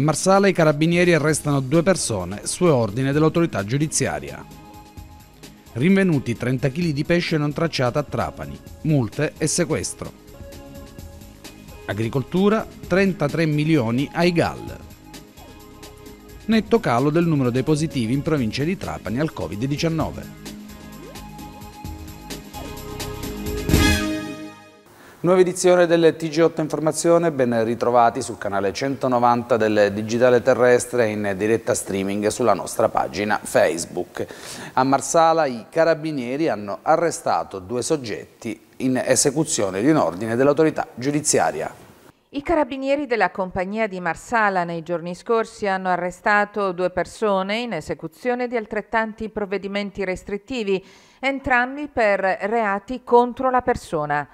A Marsala i carabinieri arrestano due persone su ordine dell'autorità giudiziaria. Rinvenuti 30 kg di pesce non tracciata a Trapani, multe e sequestro. Agricoltura 33 milioni ai GAL. Netto calo del numero dei positivi in provincia di Trapani al Covid-19. Nuova edizione del TG8 Informazione, ben ritrovati sul canale 190 del Digitale Terrestre in diretta streaming sulla nostra pagina Facebook. A Marsala i carabinieri hanno arrestato due soggetti in esecuzione di un ordine dell'autorità giudiziaria. I carabinieri della compagnia di Marsala nei giorni scorsi hanno arrestato due persone in esecuzione di altrettanti provvedimenti restrittivi, entrambi per reati contro la persona.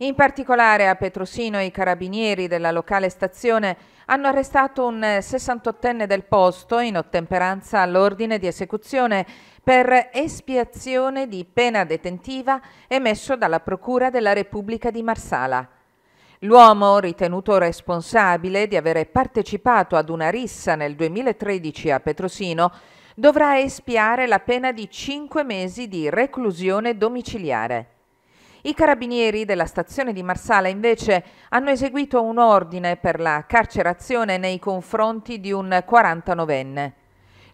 In particolare a Petrosino i carabinieri della locale stazione hanno arrestato un 68enne del posto in ottemperanza all'ordine di esecuzione per espiazione di pena detentiva emesso dalla Procura della Repubblica di Marsala. L'uomo, ritenuto responsabile di avere partecipato ad una rissa nel 2013 a Petrosino, dovrà espiare la pena di 5 mesi di reclusione domiciliare. I carabinieri della stazione di Marsala invece hanno eseguito un ordine per la carcerazione nei confronti di un 49enne.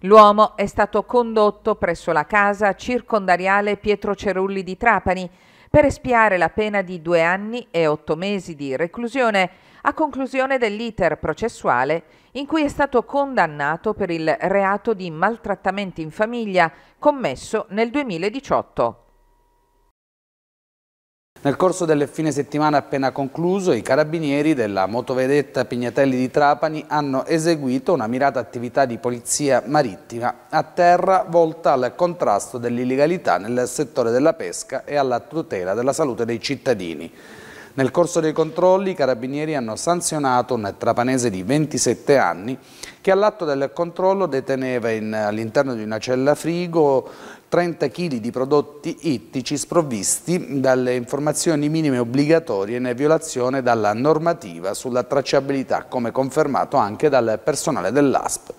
L'uomo è stato condotto presso la casa circondariale Pietro Cerulli di Trapani per espiare la pena di due anni e otto mesi di reclusione a conclusione dell'iter processuale in cui è stato condannato per il reato di maltrattamenti in famiglia commesso nel 2018. Nel corso del fine settimana appena concluso, i carabinieri della motovedetta Pignatelli di Trapani hanno eseguito una mirata attività di polizia marittima a terra volta al contrasto dell'illegalità nel settore della pesca e alla tutela della salute dei cittadini. Nel corso dei controlli i carabinieri hanno sanzionato un trapanese di 27 anni che all'atto del controllo deteneva all'interno di una cella frigo 30 kg di prodotti ittici sprovvisti dalle informazioni minime obbligatorie in violazione dalla normativa sulla tracciabilità, come confermato anche dal personale dell'ASP.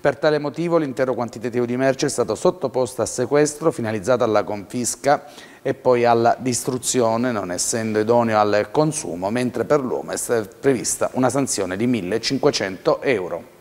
Per tale motivo l'intero quantitativo di merce è stato sottoposto a sequestro finalizzato alla confisca e poi alla distruzione, non essendo idoneo al consumo, mentre per l'uomo è prevista una sanzione di 1.500 euro.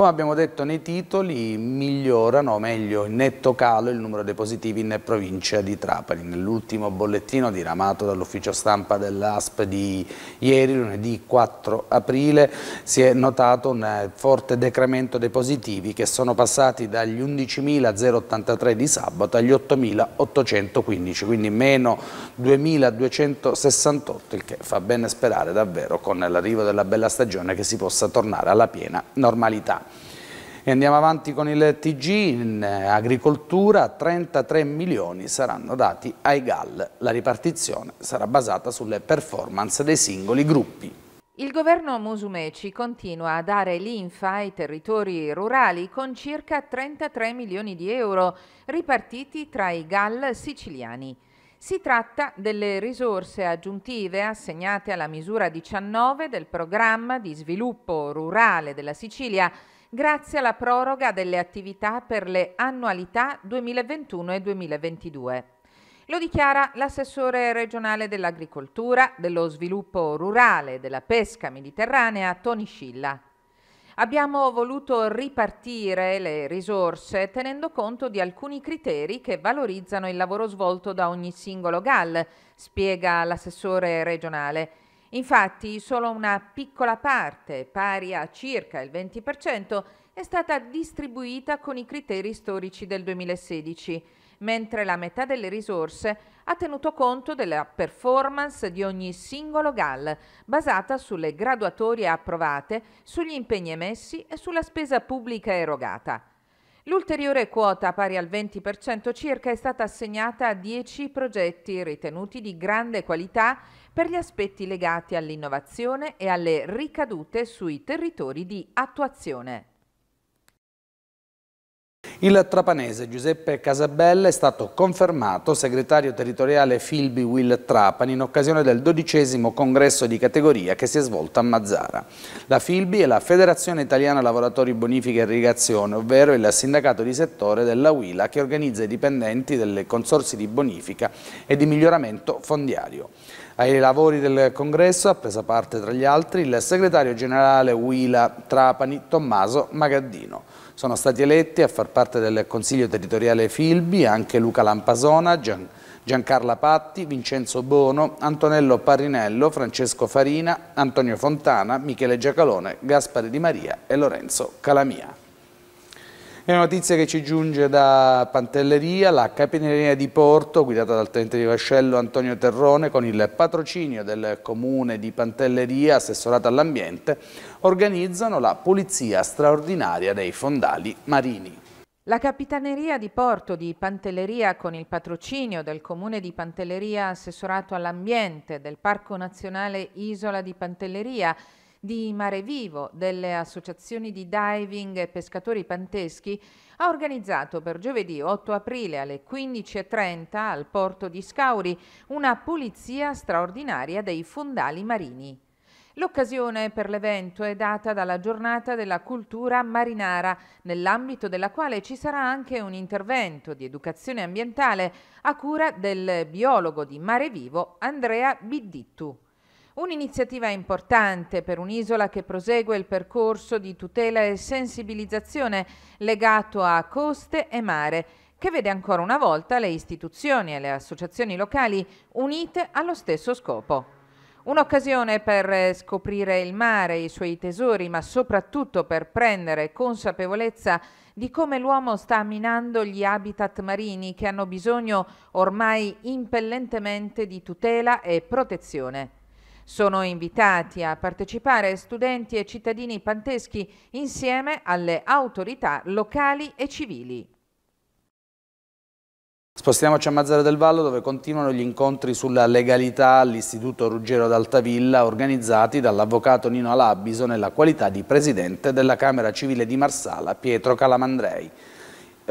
Come abbiamo detto nei titoli migliorano, o meglio in netto calo, il numero dei positivi in provincia di Trapani. Nell'ultimo bollettino diramato dall'ufficio stampa dell'ASP di ieri, lunedì 4 aprile, si è notato un eh, forte decremento dei positivi che sono passati dagli 11.083 di sabato agli 8.815, quindi meno 2.268, il che fa bene sperare davvero con l'arrivo della bella stagione che si possa tornare alla piena normalità. E andiamo avanti con il TG, in agricoltura 33 milioni saranno dati ai GAL. La ripartizione sarà basata sulle performance dei singoli gruppi. Il governo Musumeci continua a dare l'infa ai territori rurali con circa 33 milioni di euro ripartiti tra i GAL siciliani. Si tratta delle risorse aggiuntive assegnate alla misura 19 del programma di sviluppo rurale della Sicilia grazie alla proroga delle attività per le annualità 2021 e 2022. Lo dichiara l'assessore regionale dell'agricoltura, dello sviluppo rurale e della pesca mediterranea Toni Scilla. Abbiamo voluto ripartire le risorse tenendo conto di alcuni criteri che valorizzano il lavoro svolto da ogni singolo GAL, spiega l'assessore regionale Infatti solo una piccola parte, pari a circa il 20%, è stata distribuita con i criteri storici del 2016, mentre la metà delle risorse ha tenuto conto della performance di ogni singolo GAL, basata sulle graduatorie approvate, sugli impegni emessi e sulla spesa pubblica erogata. L'ulteriore quota, pari al 20% circa, è stata assegnata a 10 progetti ritenuti di grande qualità per gli aspetti legati all'innovazione e alle ricadute sui territori di attuazione. Il trapanese Giuseppe Casabella è stato confermato segretario territoriale Filbi Will Trapani in occasione del dodicesimo congresso di categoria che si è svolto a Mazzara. La Filbi è la Federazione Italiana Lavoratori Bonifica e Irrigazione, ovvero il sindacato di settore della Huila che organizza i dipendenti delle consorsi di bonifica e di miglioramento fondiario. Ai lavori del congresso ha preso parte tra gli altri il segretario generale Huila Trapani Tommaso Magaddino. Sono stati eletti a far parte del Consiglio territoriale Filbi anche Luca Lampasona, Gian, Giancarla Patti, Vincenzo Bono, Antonello Parrinello, Francesco Farina, Antonio Fontana, Michele Giacalone, Gaspari Di Maria e Lorenzo Calamia. È una notizia che ci giunge da Pantelleria, la Capitaneria di Porto, guidata dal tenente di Vascello Antonio Terrone, con il patrocinio del comune di Pantelleria, assessorato all'ambiente, organizzano la pulizia straordinaria dei fondali marini. La Capitaneria di Porto di Pantelleria con il patrocinio del Comune di Pantelleria assessorato all'ambiente del Parco Nazionale Isola di Pantelleria di Mare Vivo, delle associazioni di diving e pescatori panteschi, ha organizzato per giovedì 8 aprile alle 15.30 al porto di Scauri una pulizia straordinaria dei fondali marini. L'occasione per l'evento è data dalla giornata della cultura marinara, nell'ambito della quale ci sarà anche un intervento di educazione ambientale a cura del biologo di Mare Vivo Andrea Biddittu. Un'iniziativa importante per un'isola che prosegue il percorso di tutela e sensibilizzazione legato a coste e mare, che vede ancora una volta le istituzioni e le associazioni locali unite allo stesso scopo. Un'occasione per eh, scoprire il mare, e i suoi tesori, ma soprattutto per prendere consapevolezza di come l'uomo sta minando gli habitat marini che hanno bisogno ormai impellentemente di tutela e protezione. Sono invitati a partecipare studenti e cittadini panteschi insieme alle autorità locali e civili. Spostiamoci a Mazzara del Vallo dove continuano gli incontri sulla legalità all'Istituto Ruggero d'Altavilla organizzati dall'avvocato Nino Alabiso nella qualità di presidente della Camera Civile di Marsala Pietro Calamandrei.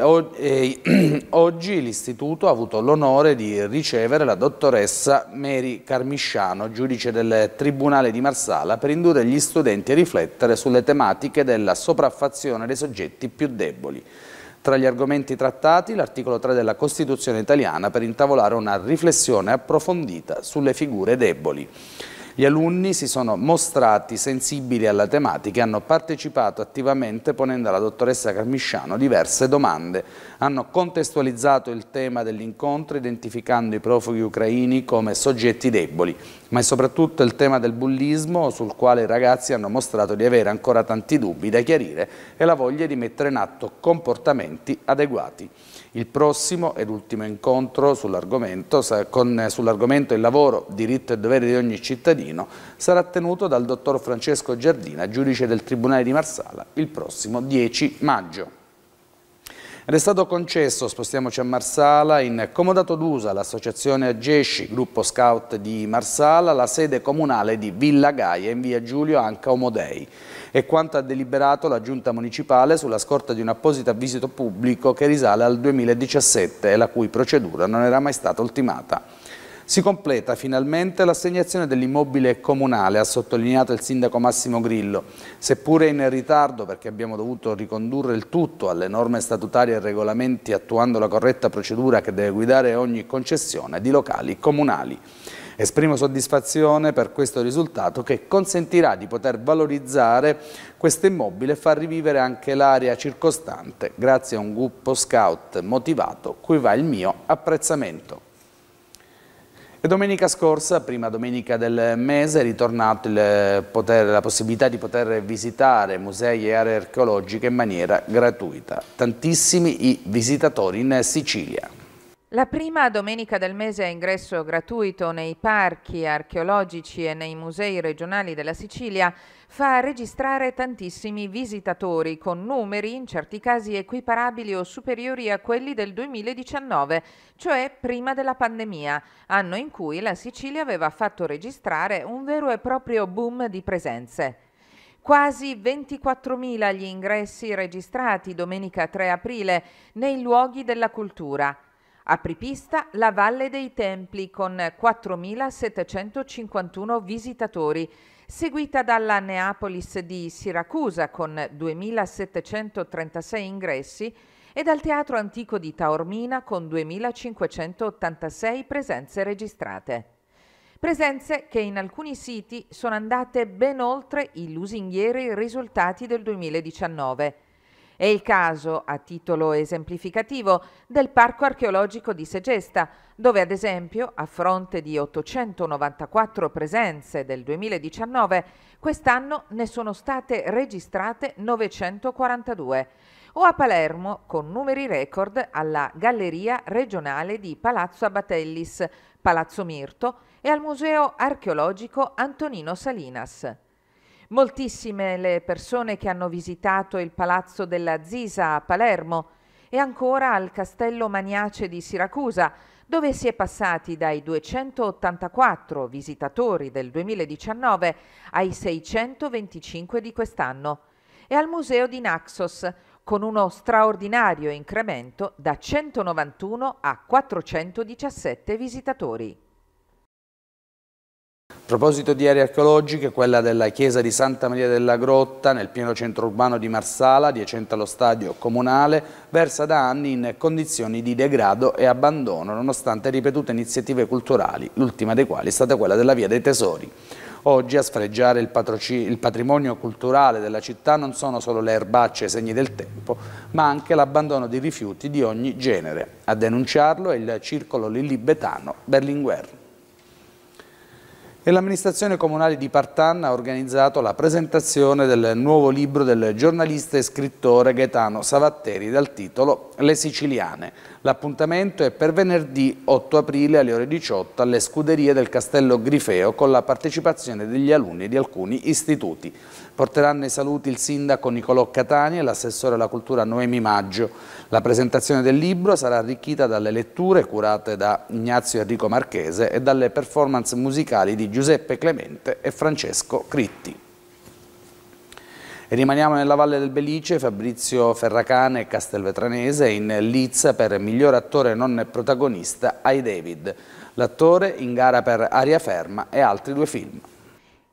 Oggi l'Istituto ha avuto l'onore di ricevere la dottoressa Mary Carmisciano, giudice del Tribunale di Marsala, per indurre gli studenti a riflettere sulle tematiche della sopraffazione dei soggetti più deboli. Tra gli argomenti trattati, l'articolo 3 della Costituzione italiana per intavolare una riflessione approfondita sulle figure deboli. Gli alunni si sono mostrati sensibili alla tematica e hanno partecipato attivamente ponendo alla dottoressa Carmisciano diverse domande. Hanno contestualizzato il tema dell'incontro identificando i profughi ucraini come soggetti deboli, ma è soprattutto il tema del bullismo sul quale i ragazzi hanno mostrato di avere ancora tanti dubbi da chiarire e la voglia di mettere in atto comportamenti adeguati. Il prossimo ed ultimo incontro sull'argomento, sull'argomento il lavoro, diritto e dovere di ogni cittadino, sarà tenuto dal dottor Francesco Giardina, giudice del Tribunale di Marsala, il prossimo 10 maggio. Ed è stato concesso, spostiamoci a Marsala, in Comodato d'Usa, l'associazione Agesci, gruppo scout di Marsala, la sede comunale di Villa Gaia in via Giulio Anca Omodei. E quanto ha deliberato la giunta municipale sulla scorta di un apposito avviso pubblico che risale al 2017 e la cui procedura non era mai stata ultimata. Si completa finalmente l'assegnazione dell'immobile comunale, ha sottolineato il sindaco Massimo Grillo, seppure in ritardo perché abbiamo dovuto ricondurre il tutto alle norme statutarie e regolamenti attuando la corretta procedura che deve guidare ogni concessione di locali comunali. Esprimo soddisfazione per questo risultato che consentirà di poter valorizzare questo immobile e far rivivere anche l'area circostante grazie a un gruppo scout motivato cui va il mio apprezzamento. E domenica scorsa, prima domenica del mese, è ritornata eh, la possibilità di poter visitare musei e aree archeologiche in maniera gratuita. Tantissimi i visitatori in Sicilia. La prima domenica del mese a ingresso gratuito nei parchi archeologici e nei musei regionali della Sicilia fa registrare tantissimi visitatori con numeri in certi casi equiparabili o superiori a quelli del 2019, cioè prima della pandemia, anno in cui la Sicilia aveva fatto registrare un vero e proprio boom di presenze. Quasi 24.000 gli ingressi registrati domenica 3 aprile nei luoghi della cultura. Apripista la Valle dei Templi con 4.751 visitatori seguita dalla Neapolis di Siracusa con 2.736 ingressi e dal Teatro Antico di Taormina con 2.586 presenze registrate. Presenze che in alcuni siti sono andate ben oltre i lusinghieri risultati del 2019 è il caso, a titolo esemplificativo, del Parco archeologico di Segesta, dove ad esempio, a fronte di 894 presenze del 2019, quest'anno ne sono state registrate 942 o a Palermo con numeri record alla Galleria regionale di Palazzo Abatellis, Palazzo Mirto e al Museo archeologico Antonino Salinas. Moltissime le persone che hanno visitato il Palazzo della Zisa a Palermo e ancora al Castello Maniace di Siracusa, dove si è passati dai 284 visitatori del 2019 ai 625 di quest'anno, e al Museo di Naxos, con uno straordinario incremento da 191 a 417 visitatori. A proposito di aree archeologiche, quella della chiesa di Santa Maria della Grotta, nel pieno centro urbano di Marsala, adiacente allo stadio comunale, versa da anni in condizioni di degrado e abbandono, nonostante ripetute iniziative culturali, l'ultima dei quali è stata quella della Via dei Tesori. Oggi a sfregiare il, il, patrimonio culturale della città non sono solo le erbacce e i segni del tempo, ma anche l'abbandono di rifiuti di ogni genere. A denunciarlo è il circolo lillibetano Berlinguer e l'amministrazione comunale di Partanna ha organizzato la presentazione del nuovo libro del giornalista e scrittore Gaetano Savatteri dal titolo Le Siciliane, L'appuntamento è per venerdì 8 aprile alle ore 18 alle scuderie del Castello Grifeo con la partecipazione degli alunni di alcuni istituti. Porteranno i saluti il sindaco Nicolò Catani e l'assessore alla cultura Noemi Maggio. La presentazione del libro sarà arricchita dalle letture curate da Ignazio Enrico Marchese e dalle performance musicali di Giuseppe Clemente e Francesco Critti. E rimaniamo nella Valle del Belice, Fabrizio Ferracane, Castelvetranese, in Leeds per miglior attore non protagonista ai David. L'attore in gara per Aria Ferma e altri due film.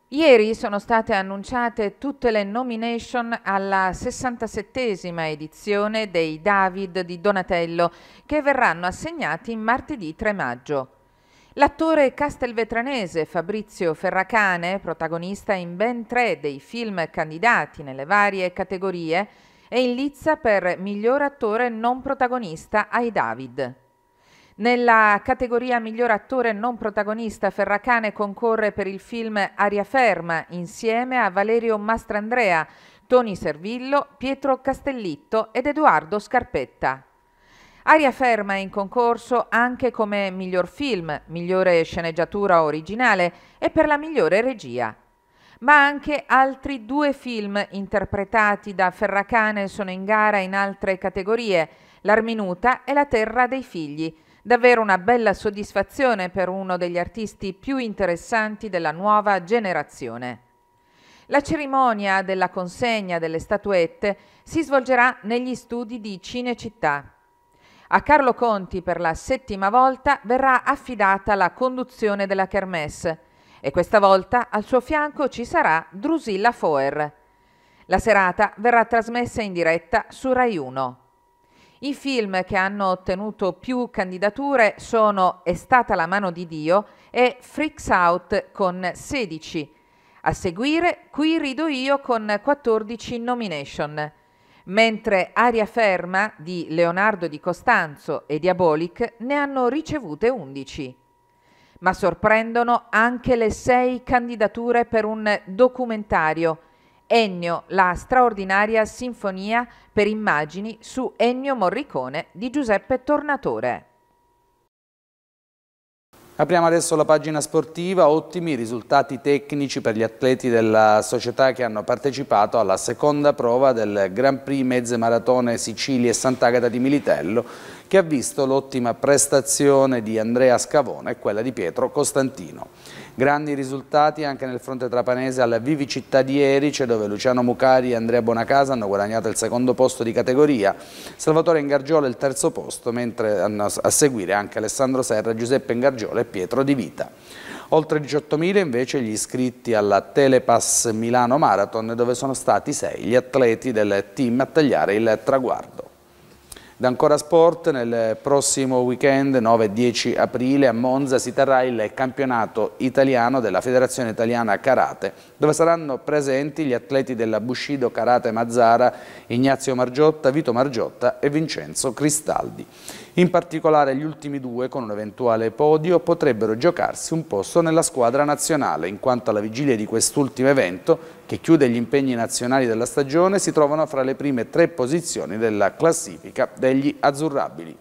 Ieri sono state annunciate tutte le nomination alla 67esima edizione dei David di Donatello che verranno assegnati martedì 3 maggio. L'attore castelvetranese Fabrizio Ferracane, protagonista in ben tre dei film candidati nelle varie categorie, è in lizza per miglior attore non protagonista ai David. Nella categoria miglior attore non protagonista Ferracane concorre per il film Aria Ferma insieme a Valerio Mastrandrea, Toni Servillo, Pietro Castellitto ed Edoardo Scarpetta. Aria Ferma è in concorso anche come miglior film, migliore sceneggiatura originale e per la migliore regia. Ma anche altri due film interpretati da Ferracane sono in gara in altre categorie, L'Arminuta e La Terra dei Figli. Davvero una bella soddisfazione per uno degli artisti più interessanti della nuova generazione. La cerimonia della consegna delle statuette si svolgerà negli studi di Cinecittà. A Carlo Conti per la settima volta verrà affidata la conduzione della Kermesse e questa volta al suo fianco ci sarà Drusilla Foer. La serata verrà trasmessa in diretta su Rai 1. I film che hanno ottenuto più candidature sono È stata la mano di Dio e Freaks Out con 16. A seguire Qui rido io con 14 nomination mentre Aria Ferma di Leonardo di Costanzo e Diabolic ne hanno ricevute 11. Ma sorprendono anche le sei candidature per un documentario Ennio, la straordinaria sinfonia per immagini su Ennio Morricone di Giuseppe Tornatore. Apriamo adesso la pagina sportiva, ottimi risultati tecnici per gli atleti della società che hanno partecipato alla seconda prova del Grand Prix Mezze Maratone Sicilia e Sant'Agata di Militello che ha visto l'ottima prestazione di Andrea Scavone e quella di Pietro Costantino. Grandi risultati anche nel fronte trapanese al Vivi Città di Erice dove Luciano Mucari e Andrea Bonacasa hanno guadagnato il secondo posto di categoria, Salvatore Ingargiolo il terzo posto, mentre hanno a seguire anche Alessandro Serra, Giuseppe Ingargiolo e Pietro Di Vita. Oltre 18.000 invece gli iscritti alla Telepass Milano Marathon dove sono stati sei gli atleti del team a tagliare il traguardo. Da Ancora Sport nel prossimo weekend 9-10 aprile a Monza si terrà il campionato italiano della Federazione Italiana Karate dove saranno presenti gli atleti della Bushido Karate Mazzara Ignazio Margiotta, Vito Margiotta e Vincenzo Cristaldi. In particolare gli ultimi due, con un eventuale podio, potrebbero giocarsi un posto nella squadra nazionale, in quanto alla vigilia di quest'ultimo evento, che chiude gli impegni nazionali della stagione, si trovano fra le prime tre posizioni della classifica degli azzurrabili.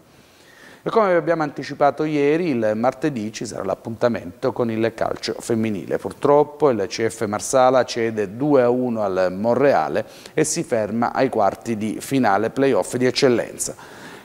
E come abbiamo anticipato ieri, il martedì ci sarà l'appuntamento con il calcio femminile. Purtroppo il CF Marsala cede 2-1 al Monreale e si ferma ai quarti di finale playoff di eccellenza.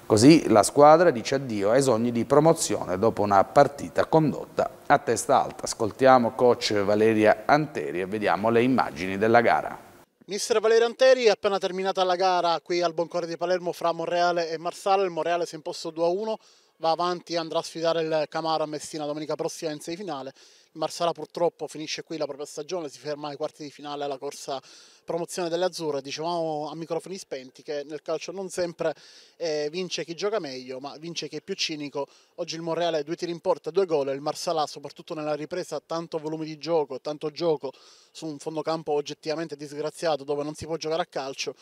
Così la squadra dice addio ai sogni di promozione dopo una partita condotta a testa alta. Ascoltiamo coach Valeria Anteri e vediamo le immagini della gara. Mister Valerio Anteri, appena terminata la gara qui al Boncore di Palermo fra Monreale e Marsala, il Monreale si è imposto 2-1, va avanti e andrà a sfidare il Camaro a Messina domenica prossima in semifinale. Marsala purtroppo finisce qui la propria stagione, si ferma ai quarti di finale alla corsa promozione delle azzurre, dicevamo a microfoni spenti che nel calcio non sempre eh, vince chi gioca meglio, ma vince chi è più cinico. Oggi il Monreale ha due tiri in porta, due gol e il Marsala soprattutto nella ripresa ha tanto volume di gioco, tanto gioco su un fondocampo oggettivamente disgraziato dove non si può giocare a calcio.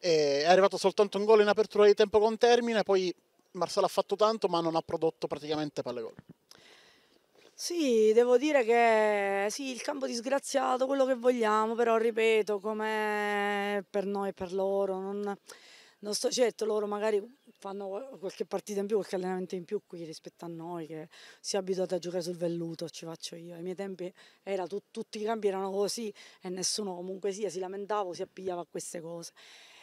E è arrivato soltanto un gol in apertura di tempo con termine, poi Marsala ha fatto tanto ma non ha prodotto praticamente palle gol. Sì, devo dire che sì, il campo disgraziato, quello che vogliamo, però ripeto, come per noi e per loro, non, non sto certo, loro magari fanno qualche partita in più, qualche allenamento in più qui rispetto a noi che si è abituati a giocare sul velluto, ci faccio io. Ai miei tempi era, tu, tutti i campi erano così e nessuno comunque sia si lamentava o si appigliava a queste cose.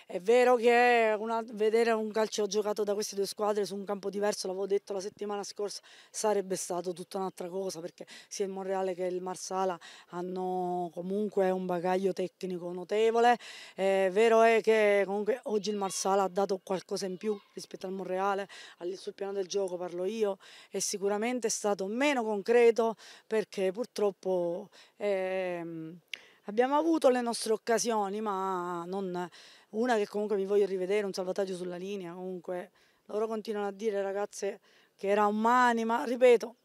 È vero che una, vedere un calcio giocato da queste due squadre su un campo diverso, l'avevo detto la settimana scorsa, sarebbe stato tutta un'altra cosa perché sia il Monreale che il Marsala hanno comunque un bagaglio tecnico notevole. È vero è eh, che comunque oggi il Marsala ha dato qualcosa in più rispetto al Monreale, sul piano del gioco parlo io, è sicuramente stato meno concreto perché purtroppo... Ehm, Abbiamo avuto le nostre occasioni, ma non una che comunque mi voglio rivedere, un salvataggio sulla linea, comunque loro continuano a dire ragazze che era un mani, ma ripeto,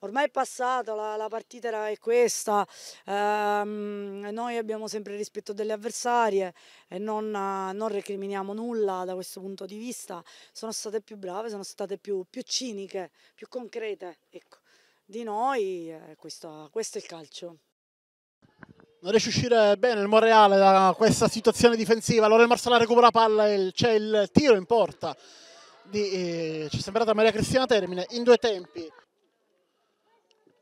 ormai è passato, la, la partita era, è questa, ehm, noi abbiamo sempre il rispetto delle avversarie e non, non, recriminiamo nulla da questo punto di vista, sono state più brave, sono state più, più ciniche, più concrete ecco, di noi, eh, questo, questo è il calcio non riesce a uscire bene il Monreale da questa situazione difensiva. Allora Lorel Marsala recupera la palla e c'è il tiro in porta. Di, eh, ci è sembrata Maria Cristina Termine in due tempi.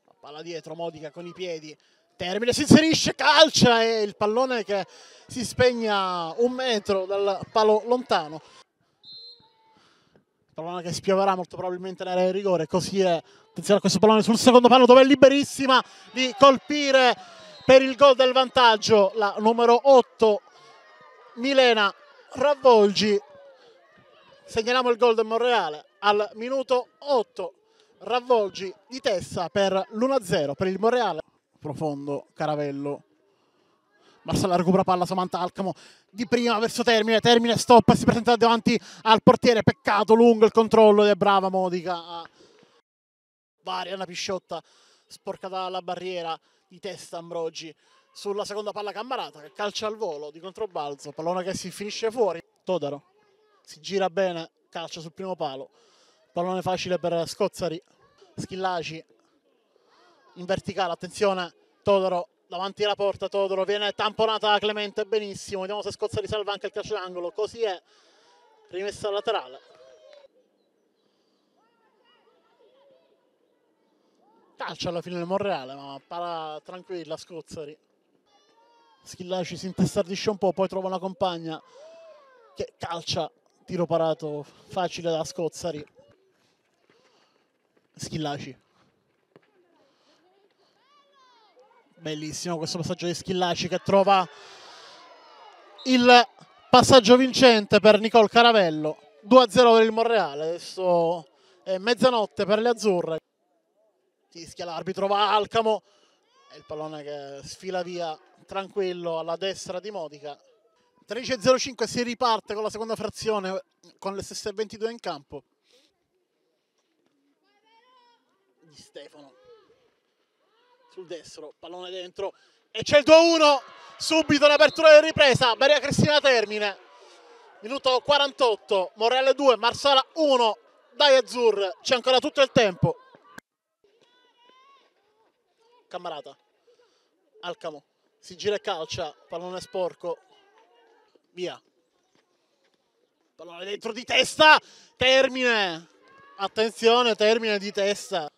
La palla dietro, Modica con i piedi. Termine si inserisce, calcia e il pallone che si spegne un metro dal palo lontano. Pallone che spioverà molto probabilmente nell'area di rigore. Così è. Attenzione a questo pallone sul secondo palo dove è liberissima di colpire per il gol del vantaggio la numero 8 Milena Ravvolgi segnaliamo il gol del Monreale al minuto 8 Ravvolgi di testa per l'1-0 per il Monreale profondo Caravello Marsala recupera palla Samantha Alcamo di prima verso termine, termine stop si presenta davanti al portiere, peccato lungo il controllo ed è brava Modica varia una pisciotta sporcata dalla barriera di testa Ambrogi sulla seconda palla Cammarata che calcia al volo di controbalzo, pallone che si finisce fuori, Todaro si gira bene, calcia sul primo palo, pallone facile per Scozzari, Schillaci in verticale, attenzione Todaro davanti alla porta, Todoro viene tamponata da Clemente benissimo, vediamo se Scozzari salva anche il calcio d'angolo, così è rimessa laterale. calcia alla fine del Monreale, ma para tranquilla Scozzari. Schillaci si intestardisce un po', poi trova una compagna che calcia, tiro parato facile da Scozzari. Schillaci. Bellissimo questo passaggio di Schillaci che trova il passaggio vincente per Nicole Caravello. 2-0 per il Monreale, adesso è mezzanotte per le azzurre. Fischia l'arbitro, va Alcamo. E il pallone che sfila via tranquillo alla destra di Modica. 13 13.05 si riparte con la seconda frazione con le stesse 22 in campo. Di Stefano sul destro, pallone dentro e c'è il 2-1. Subito l'apertura di ripresa. Maria Cristina termine. Minuto 48, Morelle 2, Marsala 1, dai Azzur, c'è ancora tutto il tempo. Camarata. Alcamo. Si gira e calcia. Pallone sporco. Via. Pallone dentro di testa. Termine. Attenzione, termine di testa.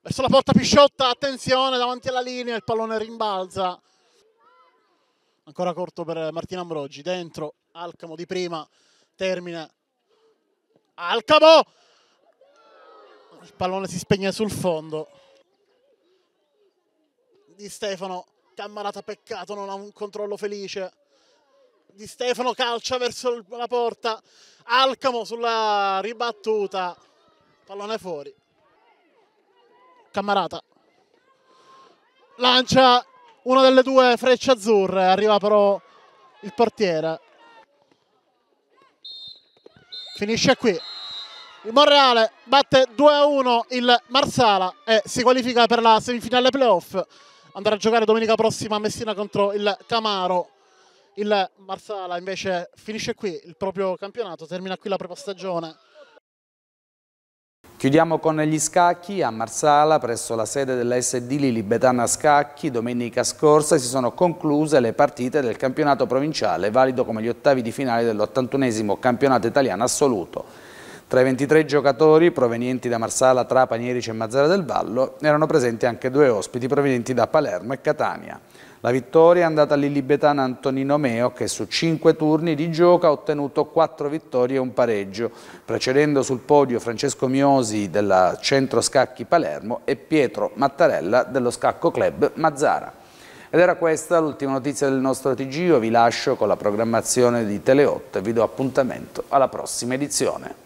Verso la porta Pisciotta, attenzione davanti alla linea, il pallone rimbalza. Ancora corto per Martina Ambrogi, dentro Alcamo di prima, Termine. Alcamo il pallone si spegne sul fondo. Di Stefano, Cammarata peccato, non ha un controllo felice. Di Stefano calcia verso la porta. Alcamo sulla ribattuta. Pallone fuori. Cammarata. Lancia una delle due frecce azzurre. Arriva però il portiere. Finisce qui. Il Monreale batte 2-1 il Marsala e si qualifica per la semifinale playoff. Andrà a giocare domenica prossima a Messina contro il Camaro. Il Marsala invece finisce qui il proprio campionato, termina qui la propria stagione. Chiudiamo con gli scacchi a Marsala presso la sede della SD Lili Betana Scacchi. Domenica scorsa si sono concluse le partite del campionato provinciale, valido come gli ottavi di finale dell'81esimo campionato italiano assoluto. Tra i 23 giocatori provenienti da Marsala, Trapani, Erice e Mazzara del Vallo erano presenti anche due ospiti provenienti da Palermo e Catania. La vittoria è andata all'illibetana Antonino Meo che su cinque turni di gioco ha ottenuto quattro vittorie e un pareggio, precedendo sul podio Francesco Miosi della Centro Scacchi Palermo e Pietro Mattarella dello Scacco Club Mazzara. Ed era questa l'ultima notizia del nostro TG, io vi lascio con la programmazione di Teleotto e vi do appuntamento alla prossima edizione.